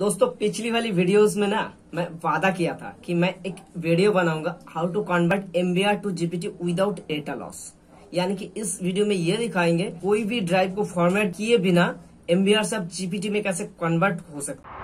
दोस्तों पिछली वाली वीडियोस में ना मैं वादा किया था कि मैं एक वीडियो बनाऊंगा how to convert MBR to GPT without data loss यानी कि इस वीडियो में ये दिखाएंगे कोई भी ड्राइव को फॉर्मेट किए बिना एमबीआर से आप जीपीटी में कैसे कन्वर्ट हो सकते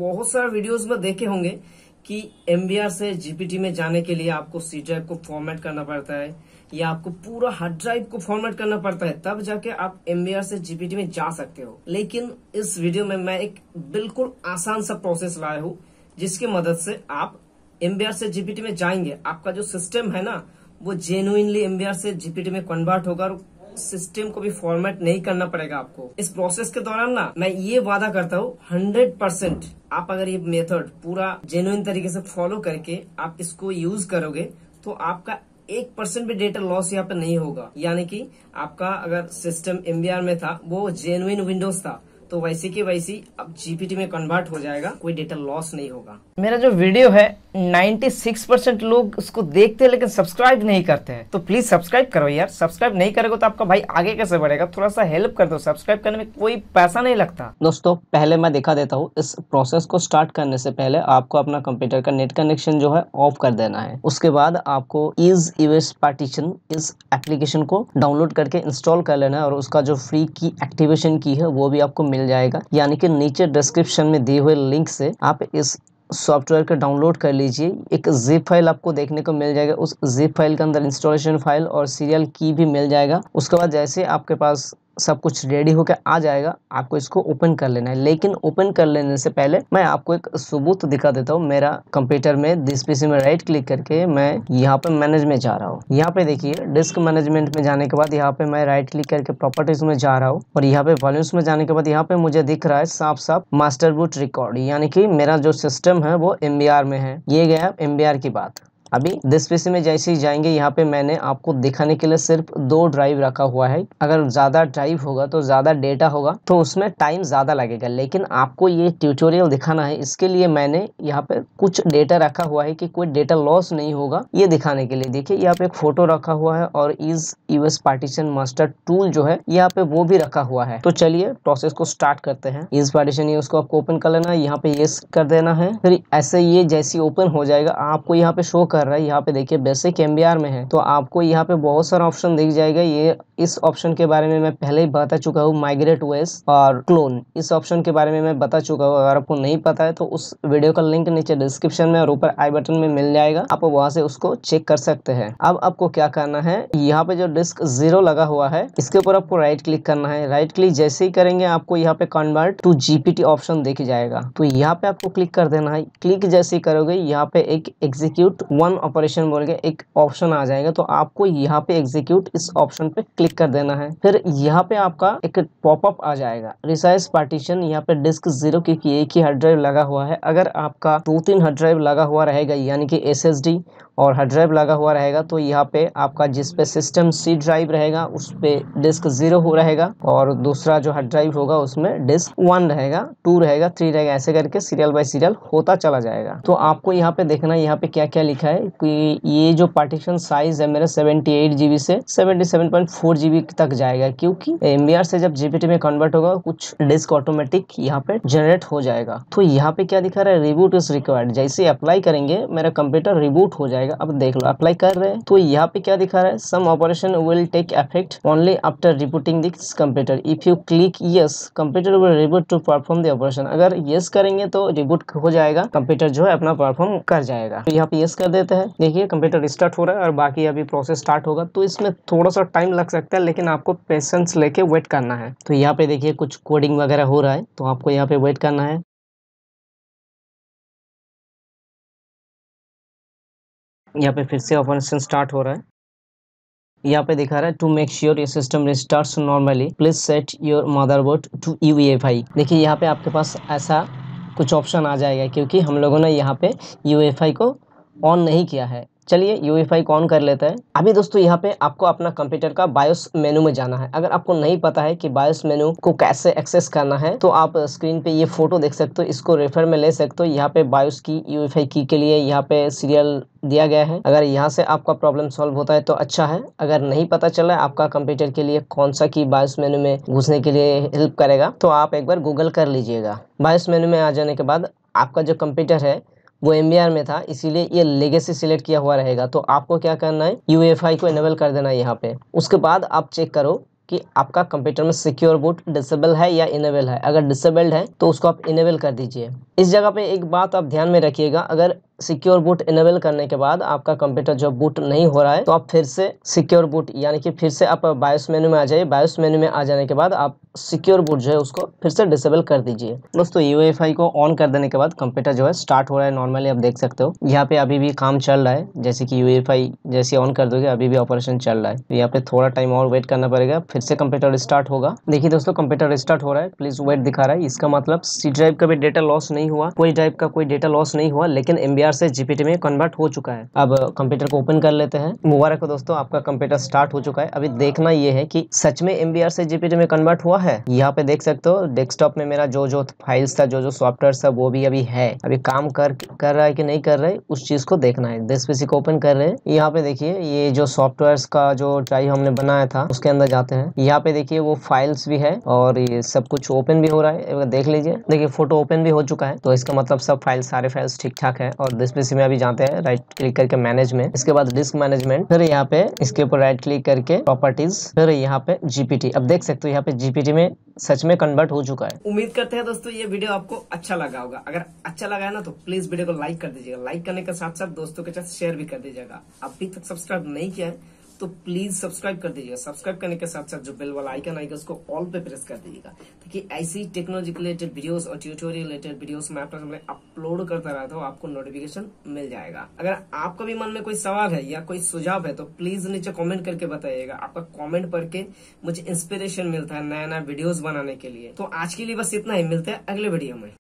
बहुत सारे वीडियोस में देखे होंगे कि एम से जीपीटी में जाने के लिए आपको सी ड्राइव को फॉर्मेट करना पड़ता है या आपको पूरा हार्ड ड्राइव को फॉर्मेट करना पड़ता है तब जाके आप एम से जीपीटी में जा सकते हो लेकिन इस वीडियो में मैं एक बिल्कुल आसान सा प्रोसेस लाया हूँ जिसकी मदद से आप एम से जीपीटी में जाएंगे आपका जो सिस्टम है ना वो जेन्युनली एम से जीपीटी में कन्वर्ट होगा और सिस्टम को भी फॉर्मेट नहीं करना पड़ेगा आपको इस प्रोसेस के दौरान ना मैं ये वादा करता हूँ हंड्रेड परसेंट आप अगर ये मेथड पूरा जेन्युन तरीके से फॉलो करके आप इसको यूज करोगे तो आपका एक परसेंट भी डेटा लॉस यहाँ पे नहीं होगा यानी कि आपका अगर सिस्टम एमबीआर में था वो जेन्युन विंडोज था तो वैसे की वैसी अब जीपीटी में कन्वर्ट हो जाएगा कोई डेटा लॉस नहीं होगा मेरा जो वीडियो है 96 परसेंट लोग उसको देखते हैं लेकिन सब्सक्राइब नहीं करते हैं तो प्लीज सब्सक्राइब करो यार सब्सक्राइब नहीं करेगा तो आपका भाई आगे कैसे बढ़ेगा थोड़ा सा हेल्प कर दो सब्सक्राइब करने में कोई पैसा नहीं लगता दोस्तों पहले मैं दिखा देता हूँ इस प्रोसेस को स्टार्ट करने से पहले आपको अपना कंप्यूटर का नेट कनेक्शन जो है ऑफ कर देना है उसके बाद आपको इज इवेस पार्टीशन इस एप्लीकेशन को डाउनलोड करके इंस्टॉल कर लेना है और उसका जो फ्री की एक्टिवेशन की है वो भी आपको मिल जाएगा यानी कि नीचे डिस्क्रिप्शन में दिए हुए लिंक से आप इस सॉफ्टवेयर का डाउनलोड कर लीजिए एक जिप फाइल आपको देखने को मिल जाएगा उस जिप फाइल के अंदर इंस्टॉलेशन फाइल और सीरियल की भी मिल जाएगा उसके बाद जैसे आपके पास सब कुछ रेडी होकर आ जाएगा आपको इसको ओपन कर लेना है लेकिन ओपन कर लेने से पहले मैं आपको एक सबूत दिखा देता हूँ मेरा कंप्यूटर में दिस पीसी में राइट क्लिक करके मैं यहाँ पे मैनेज में जा रहा हूँ यहाँ पे देखिए डिस्क मैनेजमेंट में जाने के बाद यहाँ पे मैं राइट क्लिक करके प्रॉपर्टीज में जा रहा हूँ और यहाँ पे वॉल्यूम्स में जाने के बाद यहाँ पे मुझे दिख रहा है साफ साफ मास्टर बुट रिकॉर्ड यानी कि मेरा जो सिस्टम है वो एम में है ये गया एम की बात अभी दिस पीसी में जैसे ही जाएंगे यहाँ पे मैंने आपको दिखाने के लिए सिर्फ दो ड्राइव रखा हुआ है अगर ज़्यादा ड्राइव होगा तो ज़्यादा डेटा होगा तो उसमें टाइम ज़्यादा लगेगा लेकिन आपको ये ट्यूटोरियल दिखाना है इसके लिए मैंने यहाँ पे कुछ डेटा रखा हुआ है कि कोई डेटा लॉस नहीं होगा ये दिखाने के लिए देखिए यहाँ पे एक फोटो रखा हुआ है और EaseUS partition master tool जो है यहाँ पे वो भी रखा हुआ है तो चलिए प्रोसेस को स्टार्ट करते हैं इज पार्टीशन ये उसको आपको ओपन कर लेना है यहाँ पे ये कर देना है फिर ऐसे ये जैसी ओपन हो जाएगा आपको यहाँ पे शो कर कर रहा है यहाँ पे देखिए बेसिक एम में है तो आपको यहाँ पे बहुत सारा ऑप्शन दिख जाएगा ये इस ऑप्शन के बारे में मैं पहले ही बता चुका हूँ माइग्रेट वेस और क्लोन इस ऑप्शन के बारे में मैं बता चुका हूँ अगर आपको नहीं पता है तो उस वीडियो का लिंक नीचे डिस्क्रिप्शन में और ऊपर आई बटन में मिल जाएगा आप वहाँ से उसको चेक कर सकते हैं अब आपको क्या करना है यहाँ पे जो डिस्क जीरो लगा हुआ है इसके ऊपर आपको राइट क्लिक करना है राइट क्लिक जैसे ही करेंगे आपको यहाँ पे कन्वर्ट टू जीपीटी ऑप्शन देख जाएगा तो यहाँ पे आपको क्लिक कर देना है क्लिक जैसे ही करोगे यहाँ पे एक एग्जीक्यूट वन ऑपरेशन बोल के एक ऑप्शन आ जाएगा तो आपको यहाँ पे एग्जीक्यूट इस ऑप्शन पे क्लिक क्लिक कर देना है फिर यहाँ पे आपका एक पॉपअप आ जाएगा रिसाइज पार्टीशन यहाँ पे डिस्क जीरो की एक ही हार्ड ड्राइव लगा हुआ है अगर आपका दो तीन हार्ड ड्राइव लगा हुआ रहेगा यानी कि एस और हार्ड ड्राइव लगा हुआ रहेगा तो यहाँ पे आपका जिस पे सिस्टम सी ड्राइव रहेगा उस पे डिस्क जीरो हो रहेगा और दूसरा जो हार्ड ड्राइव होगा उसमें डिस्क वन रहेगा टू रहेगा थ्री रहेगा ऐसे करके सीरियल बाय सीरियल होता चला जाएगा तो आपको यहाँ पे देखना यहाँ पे क्या क्या लिखा है कि ये जो पार्टीशन साइज है मेरा सेवेंटी एट जीबी से seventy seven point four four GB तक जाएगा क्योंकि एम से जब जीबीटी में कन्वर्ट होगा कुछ डिस्क ऑटोमेटिक यहाँ पे जनरेट हो जाएगा तो यहाँ पे क्या दिखा रहा है रिबूट इज रिक्वायर्ड जैसे अप्लाई करेंगे मेरा कंप्यूटर रिबूट हो जाएगा अब देख लो अप्लाई कर रहे हैं तो यहाँ पे क्या दिखा रहा है some operation will take effect only after rebooting this computer if you click yes computer will reboot to perform the operation अगर यस करेंगे तो रिबूट हो जाएगा कंप्यूटर जो है अपना परफॉर्म कर जाएगा तो यहाँ पे यस कर देते हैं देखिए कंप्यूटर स्टार्ट हो रहा है और बाकी अभी प्रोसेस स्टार्ट होगा तो इसमें थोड़ा सा टाइम लग सकता सकता है लेकिन आपको पेशेंस लेके वेट करना है तो यहाँ पे देखिए कुछ कोडिंग वगैरह हो रहा है तो आपको यहाँ पे वेट करना है यहाँ पे फिर से ऑपरेशन स्टार्ट हो रहा है यहाँ पे दिखा रहा है to make sure your system restart normally please set your motherboard to U देखिए यहाँ पे आपके पास ऐसा कुछ ऑप्शन आ जाएगा क्योंकि हम लोगों ने यहाँ पे यू e को ऑन नहीं किया है चलिए यूएफआई e कौन कर लेता है अभी दोस्तों यहाँ पे आपको अपना कंप्यूटर का बायोस मेनू में जाना है अगर आपको नहीं पता है कि बायोस मेनू को कैसे एक्सेस करना है तो आप स्क्रीन पे ये फोटो देख सकते हो इसको रेफर में ले सकते हो यहाँ पे बायोस की आई e की के लिए यहाँ पे सीरियल दिया गया है अगर यहाँ से आपका प्रॉब्लम सॉल्व होता है तो अच्छा है अगर नहीं पता चला आपका कंप्यूटर के लिए कौन सा की बायोस मेनू में घुसने के लिए हेल्प करेगा तो आप एक बार गूगल कर लीजिएगा बायोस मेनू में आ जाने के बाद आपका जो कंप्यूटर है वो एम में था इसीलिए ये लेगेसी सिलेक्ट किया हुआ रहेगा तो आपको क्या करना है यू को इनेबल कर देना है यहाँ पे उसके बाद आप चेक करो कि आपका कंप्यूटर में सिक्योर बूट डिसेबल है या इनेबल है अगर डिसेबल्ड है तो उसको आप इनेबल कर दीजिए इस जगह पे एक बात आप ध्यान में रखिएगा अगर सिक्योर बूट इनेबल करने के बाद आपका कंप्यूटर जो बूट नहीं हो रहा है तो आप फिर से सिक्योर बूट यानी कि फिर से आप बायोस मेन्यू में आ जाइए बायोस मेन्यू में आ जाने के बाद आप सिक्योर बूट जो है उसको फिर से डिसेबल कर दीजिए दोस्तों यू को ऑन कर देने के बाद कंप्यूटर जो है स्टार्ट हो रहा है नॉर्मली आप देख सकते हो यहाँ पे अभी भी काम चल रहा है जैसे कि यू जैसे ऑन कर दोगे अभी भी ऑपरेशन चल रहा है तो यहाँ पे थोड़ा टाइम और वेट करना पड़ेगा फिर से कंप्यूटर रिस्टार्ट होगा देखिए दोस्तों कंप्यूटर रिस्टार्ट हो रहा है प्लीज वेट दिखा रहा है इसका मतलब सी ड्राइव का भी डेटा लॉस नहीं हुआ कोई ड्राइव का कोई डेटा लॉस नहीं हुआ लेकिन एमबी एआर से जीपीटी में कन्वर्ट हो चुका है अब कंप्यूटर को ओपन कर लेते हैं मुबारक हो दोस्तों आपका कंप्यूटर स्टार्ट हो चुका है अभी देखना ये है कि सच में एमबीआर से जीपीटी में कन्वर्ट हुआ है यहाँ पे देख सकते हो डेस्कटॉप में मेरा जो जो फाइल्स था जो जो सॉफ्टवेयर था वो भी अभी है अभी काम कर कर रहा है कि नहीं कर रहा है उस चीज को देखना है पीसी को ओपन कर रहे हैं यहाँ पे देखिए ये जो सॉफ्टवेयर का जो ट्राई हमने बनाया था उसके अंदर जाते हैं यहाँ पे देखिए वो फाइल्स भी है और ये सब कुछ ओपन भी हो रहा है देख लीजिए देखिए फोटो ओपन भी हो चुका है तो इसका मतलब सब फाइल्स सारे फाइल्स ठीक ठाक है और डिस्प्लेसी में अभी जाते हैं राइट क्लिक करके मैनेज में इसके बाद डिस्क मैनेजमेंट फिर यहाँ पे इसके ऊपर राइट क्लिक करके प्रॉपर्टीज फिर यहाँ पे जीपीटी अब देख सकते हो यहाँ पे जीपीटी में सच में कन्वर्ट हो चुका है उम्मीद करते हैं दोस्तों ये वीडियो आपको अच्छा लगा होगा अगर अच्छा लगा है ना तो प्लीज वीडियो को लाइक कर दीजिएगा लाइक करने के साथ साथ दोस्तों के साथ शेयर भी कर दीजिएगा अभी तक सब्सक्राइब नहीं किया है तो प्लीज सब्सक्राइब कर दीजिएगा सब्सक्राइब करने के साथ साथ जो बेल वाला आइकन आएगा उसको ऑल पे प्रेस कर दीजिएगा ताकि ऐसी टेक्नोलॉजी रिलेटेड वीडियोस और ट्यूटोरियल रिलेटेड वीडियोस मैं अपने सामने अपलोड करता रहता हूँ आपको नोटिफिकेशन मिल जाएगा अगर आपका भी मन में कोई सवाल है या कोई सुझाव है तो प्लीज नीचे कॉमेंट करके बताइएगा आपका कॉमेंट करके मुझे इंस्पिरेशन मिलता है नया नया वीडियोज बनाने के लिए तो आज के लिए बस इतना ही मिलता है अगले वीडियो में